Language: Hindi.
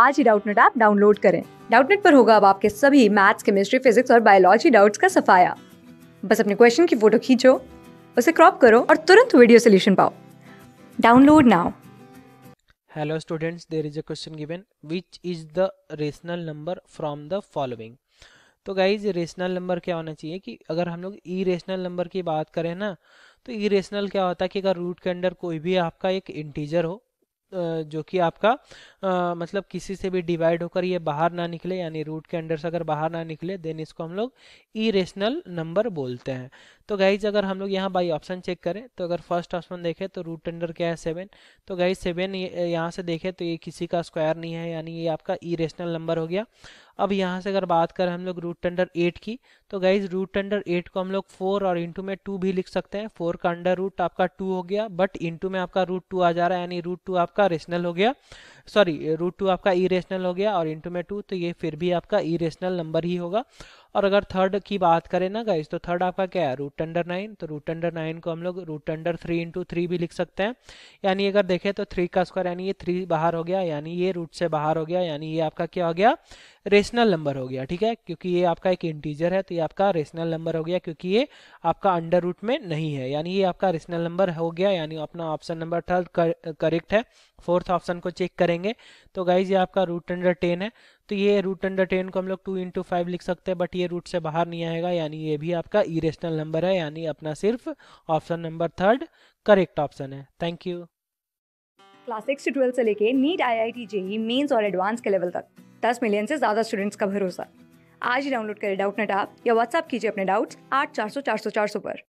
आज ही डाउटनेट ऐप डाउनलोड करें डाउटनेट पर होगा अब आपके सभी मैथ्स केमिस्ट्री फिजिक्स और बायोलॉजी डाउट्स का सफाया बस अपने क्वेश्चन की फोटो खींचो उसे क्रॉप करो और तुरंत वीडियो सोल्यूशन पाओ download now hello students there is a question given which is the rational number from the following तो गाइज रेशनल नंबर क्या होना चाहिए कि अगर हम लोग ई रेशनल नंबर की बात करें ना तो ई रेशनल क्या होता है कि अगर रूट के अंडर कोई भी आपका एक इंटीजर हो जो कि आपका आ, मतलब किसी से भी डिवाइड होकर ये बाहर ना निकले यानी रूट के अंडर से अगर बाहर ना निकले देन इसको हम लोग इरेशनल नंबर बोलते हैं तो गाइज अगर हम लोग यहाँ बाई ऑप्शन चेक करें तो अगर फर्स्ट ऑप्शन देखें तो रूट अंडर क्या है सेवन तो गाइज सेवन यहाँ से देखें तो ये किसी का स्क्वायर नहीं है यानी ये आपका इरेशनल नंबर हो गया अब यहाँ से अगर बात करें हम लोग रूट अंडर एट की तो गाइज रूट अंडर एट को हम लोग फोर और इंटू में टू भी लिख सकते हैं फोर का अंडर रूट आपका टू हो गया बट इंटू में आपका रूट टू आ जा रहा है यानी रूट टू आपका रेशनल हो गया सॉरी रूट टू आपका इरेशनल हो गया और इंटू में टू तो ये फिर भी आपका इरेशनल नंबर ही होगा और अगर थर्ड की बात करें ना गाइज तो थर्ड आपका क्या है रूट रूट अंडर नाइन तो रूट अंडर नाइन को हम लोग root under three into three भी लिख सकते हैं यानी अगर देखें तो थ्री का स्क्वायर यानी ये थ्री बाहर हो गया यानी ये रूट से बाहर हो गया यानी ये आपका क्या हो गया रेशनल नंबर हो गया ठीक है क्योंकि ये आपका एक इंटीजर है तो ये आपका रेशनल नंबर हो गया क्योंकि ये आपका अंडर रूट में नहीं है यानी ये आपका रेशनल नंबर हो गया यानी अपना ऑप्शन नंबर थर्ड करेक्ट है फोर्थ ऑप्शन को चेक करेंगे तो गाइज ये आपका रूट अंडर टेन है तो ये रूट अंडर टेन को हम लोग टू इंटू फाइव लिख सकते हैं बट ये रूट से बाहर नहीं आएगा यानी ये भी आपका इरेशनल नंबर है यानी अपना सिर्फ option number third correct option है थैंक यू क्लास सिक्स से ट्वेल्थ से लेके NEET I I T JEE Mains और एडवांस के लेवल तक दस मिलियन से ज़्यादा स्टूडेंट्स का भरोसा आज ही डाउनलोड करें डाउट नेट आप या व्हाट्सअप कीजिए अपने डाउट्स आठ चार सौ चार सौ चार सौ पर